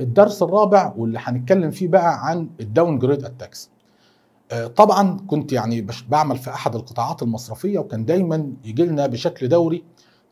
الدرس الرابع واللي هنتكلم فيه بقى عن الداون جريد اتاكس طبعا كنت يعني بعمل في احد القطاعات المصرفيه وكان دايما يجي لنا بشكل دوري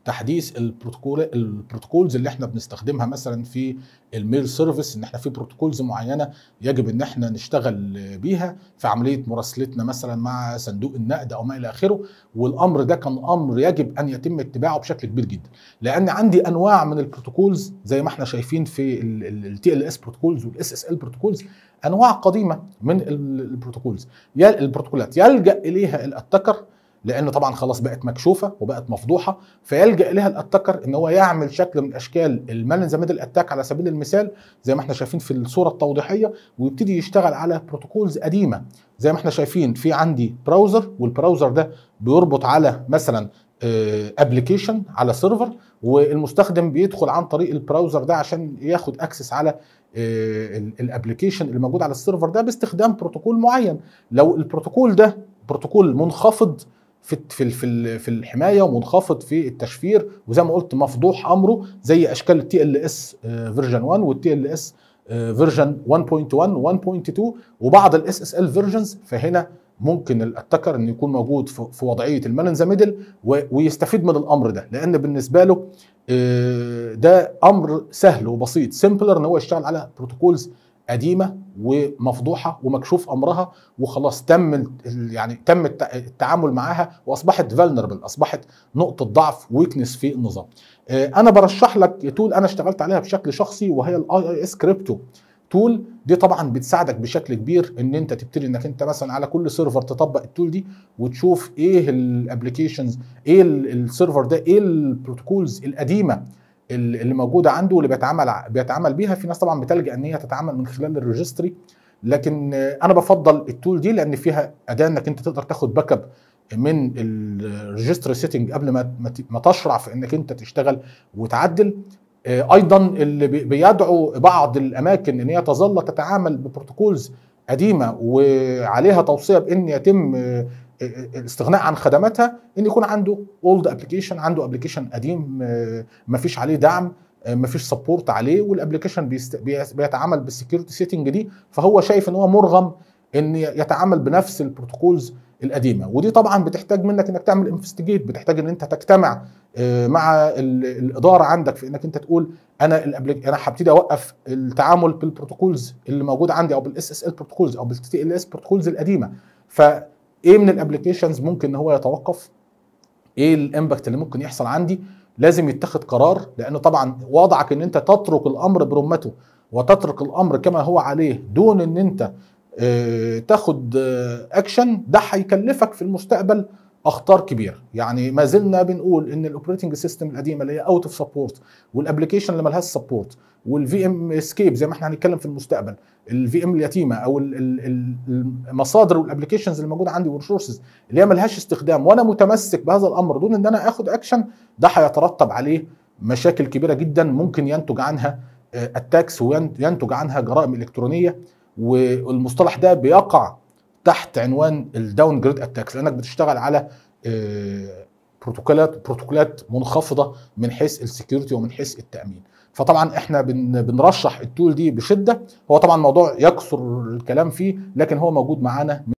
تحديث البروتوكول البروتوكولز اللي احنا بنستخدمها مثلا في الميل سيرفيس ان احنا في بروتوكولز معينه يجب ان احنا نشتغل بيها في عمليه مراسلتنا مثلا مع صندوق النقد او ما الى اخره والامر ده كان امر يجب ان يتم اتباعه بشكل كبير جدا لان عندي انواع من البروتوكولز زي ما احنا شايفين في التي ال اس بروتوكولز والاس اس ال بروتوكولز انواع قديمه من البروتوكولز البروتوكولات يلجا اليها الاتكر لانه طبعا خلاص بقت مكشوفه وبقت مفضوحه فيلجا اليها الاتاكر ان هو يعمل شكل من اشكال المان ذا ميدل اتاك على سبيل المثال زي ما احنا شايفين في الصوره التوضيحيه ويبتدي يشتغل على بروتوكولز قديمه زي ما احنا شايفين في عندي براوزر والبراوزر ده بيربط على مثلا ابلكيشن آه، على سيرفر والمستخدم بيدخل عن طريق البراوزر ده عشان ياخد اكسس على آه، الابلكيشن اللي موجود على السيرفر ده باستخدام بروتوكول معين لو البروتوكول ده بروتوكول منخفض في في في في الحمايه ومنخفض في التشفير وزي ما قلت مفضوح امره زي اشكال التي آه، آه، ال اس فيرجن 1 والتي ال اس فيرجن 1.1 1.2 وبعض الاس اس ال فيرجنز فهنا ممكن الاتكر انه يكون موجود في وضعيه المانجا ميدل ويستفيد من الامر ده لان بالنسبه له آه، ده امر سهل وبسيط سمبلر ان هو يشتغل على بروتوكولز قديمه ومفضوحه ومكشوف امرها وخلاص تم يعني تم التعامل معاها واصبحت فالنربل اصبحت نقطه ضعف ويكنس في النظام. آه، انا برشح لك تول انا اشتغلت عليها بشكل شخصي وهي الاي اي اس كريبتو تول دي طبعا بتساعدك بشكل كبير ان انت تبتدي انك انت مثلا على كل سيرفر تطبق التول دي وتشوف ايه الابلكيشنز ايه السيرفر ده ايه البروتوكولز القديمه اللي موجوده عنده واللي بيتعامل بيتعامل بيها في ناس طبعا بتلجا ان هي تتعامل من خلال الريجستري لكن انا بفضل التول دي لان فيها اداه انك انت تقدر تاخد باك اب من الريجستري سيتنج قبل ما ما تشرع في انك انت تشتغل وتعدل آه، ايضا اللي بيدعو بعض الاماكن ان هي تظل تتعامل ببروتوكولز قديمه وعليها توصيه بان يتم الاستغناء عن خدماتها ان يكون عنده اولد ابلكيشن عنده ابلكيشن قديم آه، ما فيش عليه دعم آه، ما فيش سبورت عليه والابلكيشن بيتعامل بالسكيورتي سيتنج دي فهو شايف ان هو مرغم ان يتعامل بنفس البروتوكولز القديمه ودي طبعا بتحتاج منك انك تعمل انفستيجيت بتحتاج ان انت تجتمع آه، مع الاداره عندك في انك انت تقول انا انا هبتدي اوقف التعامل بالبروتوكولز اللي موجوده عندي او بالاس اس ال بروتوكولز او بالتي ال اس بروتوكولز القديمه ف ايه من الابلكيشنز ممكن ان هو يتوقف ايه الامباكت اللي ممكن يحصل عندي لازم يتخذ قرار لانه طبعا وضعك ان انت تترك الامر برمته وتترك الامر كما هو عليه دون ان انت آه، تاخد اكشن آه، ده هيكلفك في المستقبل اخطار كبيره يعني ما زلنا بنقول ان الاوبريتنج سيستم القديمه اللي هي اوت اوف سبورت والابلكيشن اللي مالهاش سبورت والفي ام سكيب زي ما احنا هنتكلم في المستقبل الفي ام اليتيمه او المصادر والابلكيشنز اللي موجوده عندي والريسورسز اللي هي مالهاش استخدام وانا متمسك بهذا الامر دون ان انا اخد اكشن ده هيترتب عليه مشاكل كبيره جدا ممكن ينتج عنها التاكس آه، وينتج عنها جرائم الكترونيه والمصطلح ده بيقع تحت عنوان الداون جريد اتاكس لانك بتشتغل على آه، بروتوكولات بروتوكولات منخفضه من حيث السكيورتي ومن حيث التامين فطبعا احنا بنرشح التول دي بشده هو طبعا موضوع يكثر الكلام فيه لكن هو موجود معانا